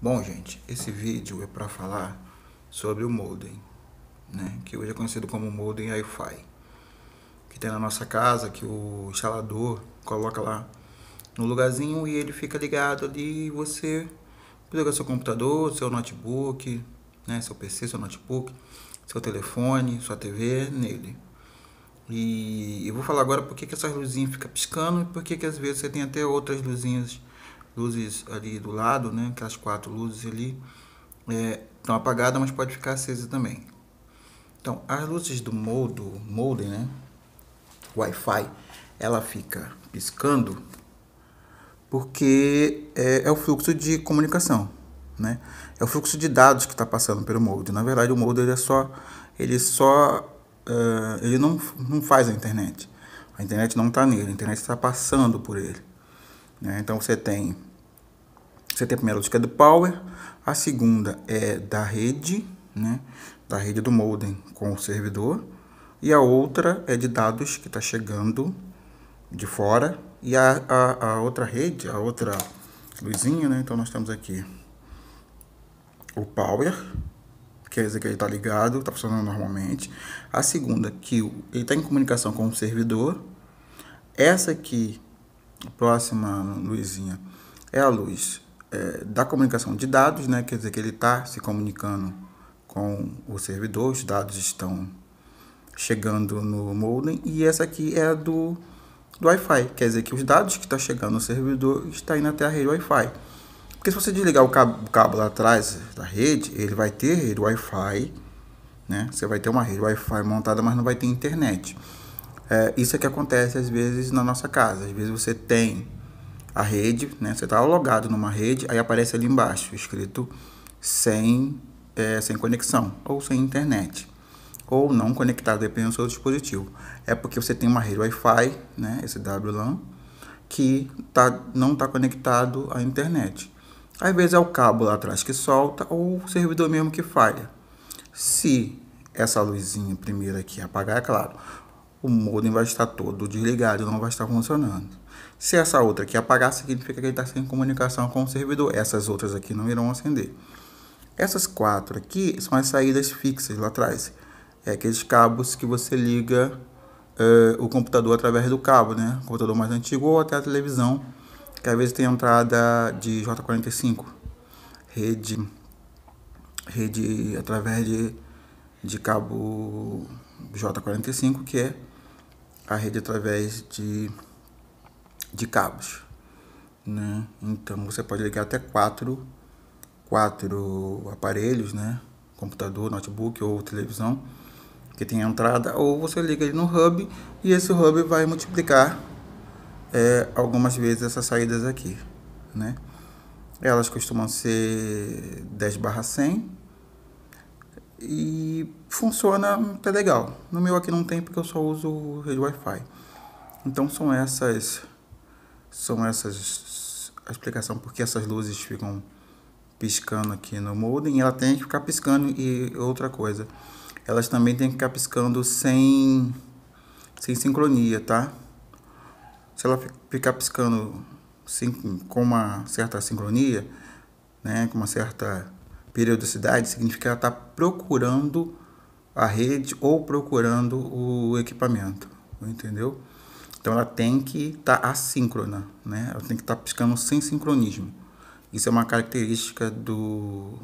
Bom, gente, esse vídeo é para falar sobre o modem, né, que hoje é conhecido como modem Wi-Fi, que tem na nossa casa, que o instalador coloca lá no lugarzinho e ele fica ligado ali e você liga seu computador, seu notebook, né, seu PC, seu notebook, seu telefone, sua TV nele. E eu vou falar agora por que, que essas luzinhas ficam piscando e por que, que às vezes você tem até outras luzinhas luzes ali do lado, né? Aquelas é quatro luzes ali é, estão apagadas, mas pode ficar acesa também. Então, as luzes do modo, molde, né? Wi-Fi, ela fica piscando porque é, é o fluxo de comunicação, né? É o fluxo de dados que está passando pelo molde. Na verdade, o molde ele é só, ele é só, uh, ele não, não faz a internet. A internet não está nele, a internet está passando por ele. Né? Então você tem você tem a primeira luz que é do power, a segunda é da rede, né? Da rede do modem com o servidor. E a outra é de dados que está chegando de fora. E a, a, a outra rede, a outra luzinha, né? Então nós temos aqui o power, quer dizer que ele está ligado, está funcionando normalmente. A segunda, que ele está em comunicação com o servidor. Essa aqui, a próxima luzinha, é a luz é, da comunicação de dados, né? quer dizer que ele está se comunicando com o servidor, os dados estão chegando no modem, e essa aqui é a do, do Wi-Fi, quer dizer que os dados que está chegando no servidor está indo até a rede Wi-Fi. Porque se você desligar o cabo, o cabo lá atrás da rede, ele vai ter rede Wi-Fi, né? Você vai ter uma rede Wi-Fi montada, mas não vai ter internet. É, isso é que acontece às vezes na nossa casa. Às vezes você tem a rede, né? Você está logado numa rede, aí aparece ali embaixo escrito sem, é, sem conexão ou sem internet ou não conectado, dependendo do seu dispositivo. É porque você tem uma rede Wi-Fi, né? Esse WLAN que tá, não está conectado à internet. Às vezes é o cabo lá atrás que solta ou o servidor mesmo que falha. Se essa luzinha primeira aqui apagar, é claro, o modem vai estar todo desligado, não vai estar funcionando. Se essa outra aqui apagar, significa que ele está sem comunicação com o servidor. Essas outras aqui não irão acender. Essas quatro aqui são as saídas fixas lá atrás. É aqueles cabos que você liga uh, o computador através do cabo, né? O computador mais antigo ou até a televisão, que às vezes tem entrada de J45. Rede, rede através de, de cabo J45, que é a rede através de de cabos. Né? Então você pode ligar até quatro, quatro aparelhos, né? computador, notebook ou televisão que tem entrada, ou você liga ele no hub e esse hub vai multiplicar é, algumas vezes essas saídas aqui. Né? Elas costumam ser 10 barra 100 e funciona até legal. No meu aqui não tem porque eu só uso rede Wi-Fi. Então são essas são essas a explicação porque essas luzes ficam piscando aqui no modem, ela tem que ficar piscando e outra coisa. Elas também tem que ficar piscando sem sem sincronia, tá? Se ela ficar piscando sim, com uma certa sincronia, né, com uma certa periodicidade, significa que ela está procurando a rede ou procurando o equipamento, entendeu? Então ela tem que estar tá assíncrona, né? Ela tem que estar tá piscando sem sincronismo. Isso é uma característica do,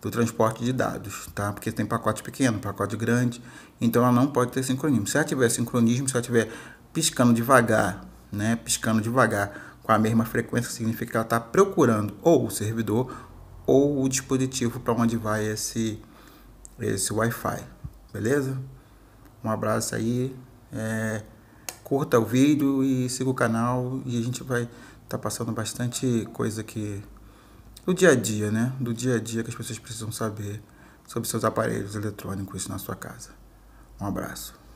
do transporte de dados, tá? Porque tem pacote pequeno, pacote grande, então ela não pode ter sincronismo. Se ela tiver sincronismo, se ela tiver piscando devagar, né? Piscando devagar com a mesma frequência, significa que ela está procurando ou o servidor ou o dispositivo para onde vai esse, esse Wi-Fi, beleza? Um abraço aí. É curta o vídeo e siga o canal e a gente vai estar tá passando bastante coisa que do dia a dia, né? Do dia a dia que as pessoas precisam saber sobre seus aparelhos eletrônicos na sua casa. Um abraço.